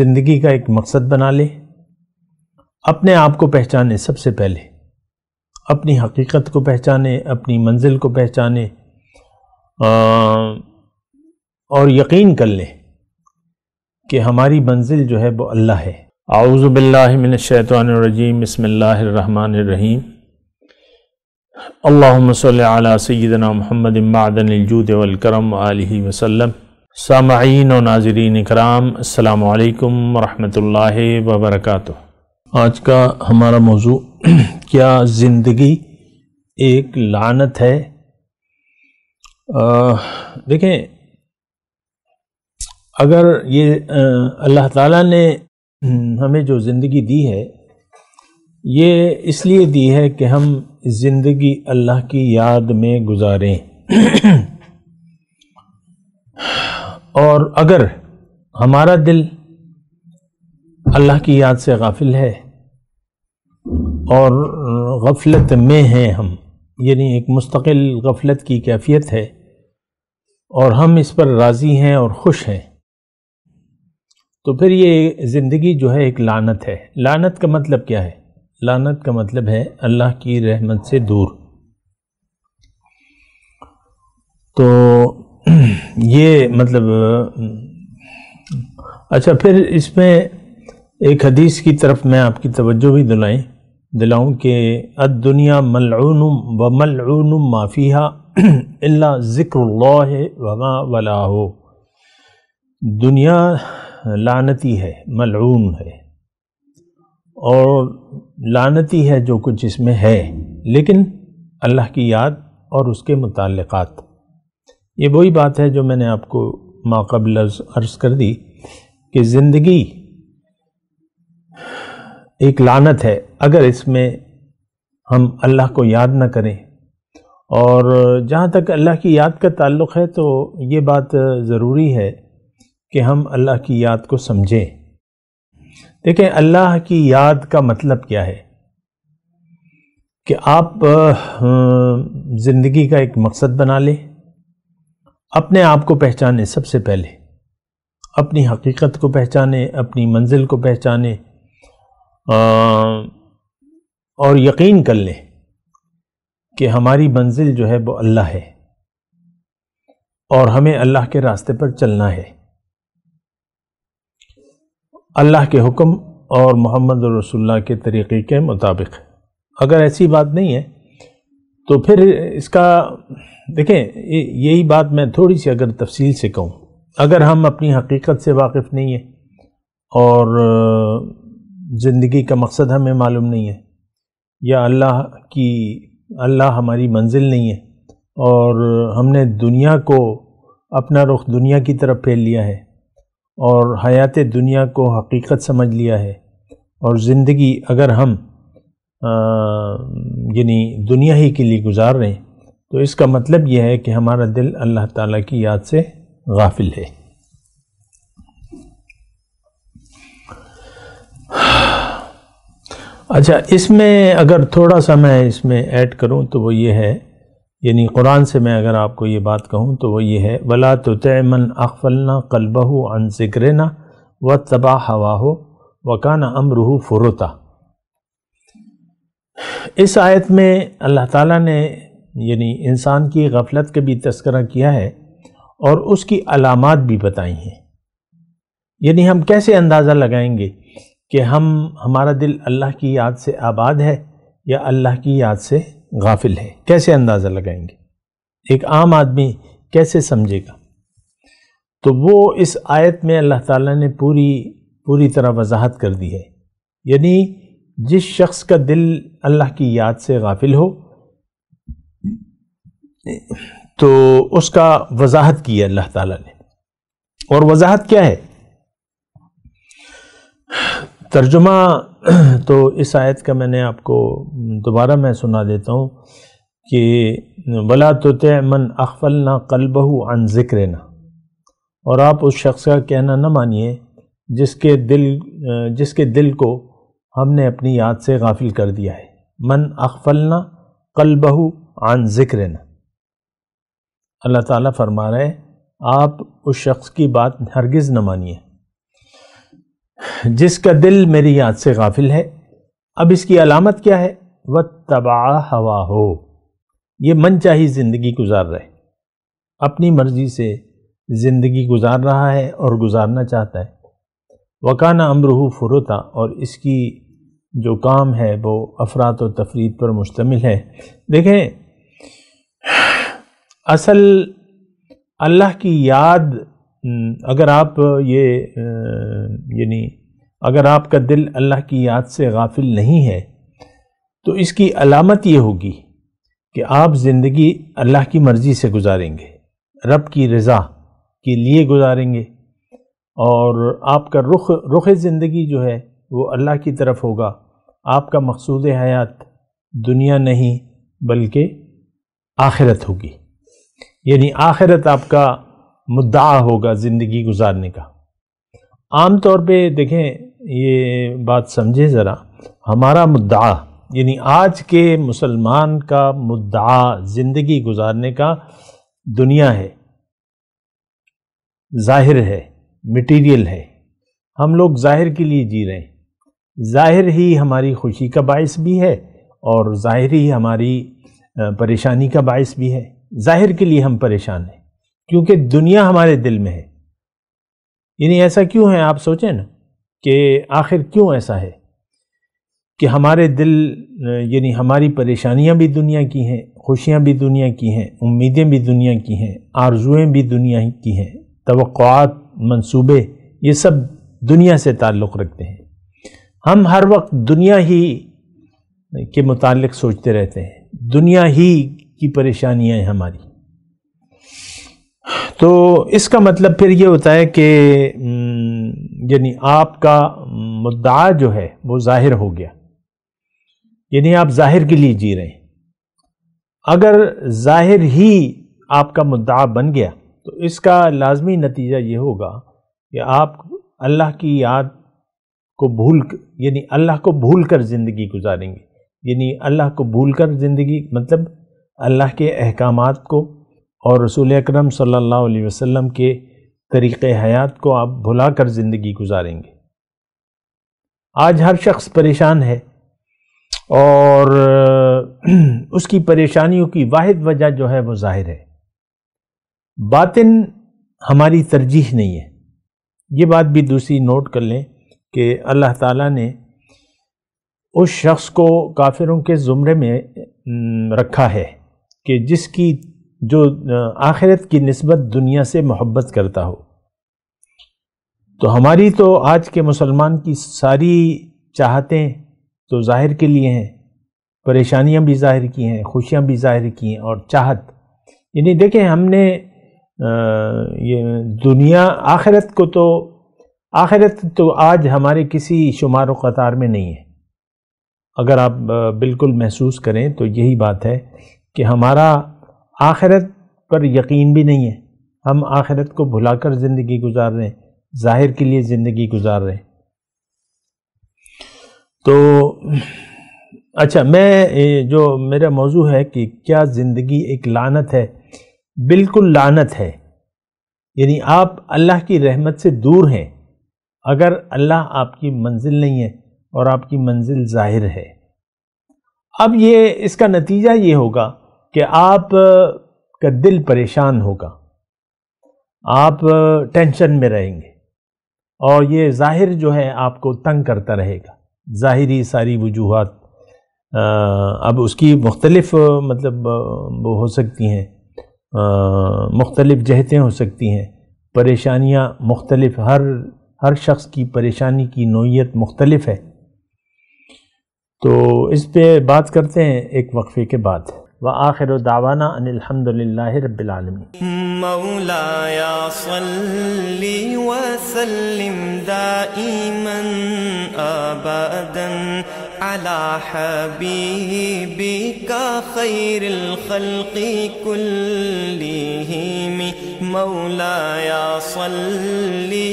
ज़िंदगी का एक मकसद बना ले अपने आप को पहचाने सबसे पहले अपनी हकीकत को पहचाने अपनी मंजिल को पहचाने और यकीन कर ले कि हमारी मंजिल जो है वो अल्लाह है आउज़बिल्लिमिनशैतरजीम बसमीम अल्लाम सल सैदना महमद मादनजूद वलकरम आलि वसलम सामाइन व नाजरीन कराम अलकुम वरम वबरक आज का हमारा मौजू क्या ज़िंदगी एक लानत है देखें अगर ये अल्लाह ताला ने हमें जो ज़िंदगी दी है ये इसलिए दी है कि हम ज़िंदगी अल्लाह की याद में गुजारें और अगर हमारा दिल अल्लाह की याद से गाफिल है और गफलत में हैं हम यानी एक मुस्तकिल गफलत की कैफियत है और हम इस पर राज़ी हैं और खुश हैं तो फिर ये ज़िंदगी जो है एक लानत है लानत का मतलब क्या है लानत का मतलब है अल्लाह की रहमत से दूर तो ये मतलब अच्छा फिर इसमें एक हदीस की तरफ मैं आपकी तवज्जो भी दिलाई दिलाऊं कि अद दुनिया मलून व मलून माफ़िया अल्ला ज़िक्र वमा वला हो दुनिया लानती है मलून है और लानती है जो कुछ इसमें है लेकिन अल्लाह की याद और उसके मुतक़ात ये वही बात है जो मैंने आपको माकबल अर्ज कर दी कि ज़िंदगी एक लानत है अगर इसमें हम अल्लाह को याद ना करें और जहाँ तक अल्लाह की याद का ताल्लुक़ है तो ये बात ज़रूरी है कि हम अल्लाह की याद को समझें देखें अल्लाह की याद का मतलब क्या है कि आप ज़िंदगी का एक मकसद बना लें अपने आप को पहचाने सबसे पहले अपनी हकीकत को पहचाने अपनी मंजिल को पहचाने और यकीन कर लें कि हमारी मंजिल जो है वो अल्लाह है और हमें अल्लाह के रास्ते पर चलना है अल्लाह के हुक्म और मोहम्मद रसुल्ला के तरीक़े के मुताबिक अगर ऐसी बात नहीं है तो फिर इसका देखें यही बात मैं थोड़ी सी अगर तफसील से कहूँ अगर हम अपनी हकीकत से वाकिफ़ नहीं है और ज़िंदगी का मकसद हमें मालूम नहीं है या अल्लाह की अल्लाह हमारी मंजिल नहीं है और हमने दुनिया को अपना रुख दुनिया की तरफ फेर लिया है और हयात दुनिया को हकीकत समझ लिया है और ज़िंदगी अगर हम यानी दुनिया ही के लिए गुजार रहे हैं तो इसका मतलब यह है कि हमारा दिल अल्लाह ताला की याद से गाफिल है अच्छा इसमें अगर थोड़ा सा मैं इसमें ऐड करूं तो वो ये है यानी कुरान से मैं अगर आपको ये बात कहूं तो वो ये है वला तो तैमन अखफलना कलबहू अन जिक्रना व तबाह हवा हो वकाना अमरूह फुरता इस आयत में अल्लाह ताला ने यानी इंसान की गफलत का भी तस्करा किया है और उसकी अलामत भी बताई हैं यानी हम कैसे अंदाज़ा लगाएंगे कि हम हमारा दिल अल्लाह की याद से आबाद है या अल्लाह की याद से गाफिल है कैसे अंदाज़ा लगाएंगे एक आम आदमी कैसे समझेगा तो वो इस आयत में अल्लाह ताला ने पूरी पूरी तरह वजाहत कर दी है यानी जिस शख्स का दिल अल्लाह की याद से गाफिल हो तो उसका वजाहत की है अल्लाह ताला ने और वजाहत क्या है तर्जुमा तो इस आयत का मैंने आपको दोबारा मैं सुना देता हूँ कि वला तो मन अखफलना कलबहू अन ना और आप उस शख्स का कहना न मानिए जिसके दिल जिसके दिल को हमने अपनी याद से गाफिल कर दिया है मन अखफलना कलबहू आन ना अल्लाह ताला फरमा रहे आप उस शख्स की बात हरगिज़ न मानिए जिसका दिल मेरी याद से गाफिल है अब इसकी अलामत क्या है व तबाह हवा हो ये मन चाही ज़िंदगी गुजार रहे अपनी मर्ज़ी से ज़िंदगी गुजार रहा है और गुजारना चाहता है वकाना अमरू फुरता और इसकी जो काम है वो अफरात और तफरीत पर मुश्तमिल है देखें असल अल्लाह की याद अगर आप ये यानी अगर आपका दिल अल्लाह की याद से गाफिल नहीं है तो इसकी अलामत ये होगी कि आप ज़िंदगी अल्लाह की मर्ज़ी से गुजारेंगे रब की रज़ा के लिए गुजारेंगे और आपका रुख रुख ज़िंदगी जो है वो अल्लाह की तरफ होगा आपका मकसूद हयात दुनिया नहीं बल्कि आखिरत होगी यानी आखिरत आपका मुद्दा होगा ज़िंदगी गुजारने का आम तौर पे देखें ये बात समझे ज़रा हमारा मुद्दा यानी आज के मुसलमान का मुद्दा ज़िंदगी गुजारने का दुनिया है ज़ाहिर है मटेरियल है हम लोग ज़ाहिर के लिए जी रहे हैं ज़ाहिर ही हमारी खुशी का बायस भी है और ज़ाहिर ही हमारी परेशानी का बायस भी है ज़ाहिर के लिए हम परेशान हैं क्योंकि दुनिया हमारे दिल में है यानी ऐसा क्यों है आप सोचें ना कि आखिर क्यों ऐसा है कि हमारे दिल यानी हमारी परेशानियां भी दुनिया की हैं खुशियां भी दुनिया की हैं उम्मीदें भी दुनिया की हैं आरजुएं भी दुनिया की हैं तो मंसूबे ये सब दुनिया से ताल्लुक़ रखते हैं हम हर वक्त दुनिया ही के मुतालिक सोचते रहते हैं दुनिया ही की परेशानियां हैं हमारी तो इसका मतलब फिर ये होता है कि यानी आपका मुद्दा जो है वो ज़ाहिर हो गया यानी आप ज़ाहिर के लिए जी रहे हैं अगर ज़ाहिर ही आपका मुद्दा बन गया तो इसका लाजमी नतीजा ये होगा कि आप अल्लाह की याद को भूल यानी अल्लाह को भूल कर ज़िंदगी गुजारेंगे यानी अल्लाह को भूल कर ज़िंदगी मतलब अल्लाह के अहकाम को और रसूल अक्रम सल्लल्लाहु के तरीक़ हयात को आप भुला कर ज़िंदगी गुजारेंगे आज हर शख्स परेशान है और उसकी परेशानियों की वाद वजह जो है वो ज़ाहिर है बातिन हमारी तरजीह नहीं है ये बात भी दूसरी नोट कर लें कि अल्लाह ताला ने उस शख्स को काफिरों के ज़ुमरे में रखा है कि जिसकी जो आखिरत की नस्बत दुनिया से मोहब्बत करता हो तो हमारी तो आज के मुसलमान की सारी चाहतें तो ज़ाहिर के लिए हैं परेशानियां भी ज़ाहिर की हैं खुशियां भी ज़ाहिर की हैं और चाहत यानी देखें हमने ये दुनिया आखिरत को तो आखिरत तो आज हमारे किसी शुमार व कतार में नहीं है अगर आप बिल्कुल महसूस करें तो यही बात है कि हमारा आखिरत पर यकीन भी नहीं है हम आखिरत को भुलाकर ज़िंदगी गुजार रहे हैं ज़ाहिर के लिए ज़िंदगी गुजार रहे हैं तो अच्छा मैं जो मेरा मौजू है कि क्या ज़िंदगी एक लानत है बिल्कुल लानत है यानी आप अल्लाह की रहमत से दूर हैं अगर अल्लाह आपकी मंजिल नहीं है और आपकी मंजिल ज़ाहिर है अब ये इसका नतीजा ये होगा कि आप का दिल परेशान होगा आप टेंशन में रहेंगे और ये ज़ाहिर जो है आपको तंग करता रहेगा जाहरी सारी वजूहत अब उसकी मुख्तलफ मतलब वो हो सकती हैं मुख्तलिफ जहतें हो सकती हैं परेशानियाँ मुख्तलिफ हर हर शख्स की परेशानी की नोयत मुख्तलफ है तो इस पर बात करते हैं एक वक्फ़े के बाद وآخر دعوانا أن الحمد لله رب العالمين مولاي صلي وسلم دائما أبدا على حبيبك خير الخلق كلهم مولاي صلي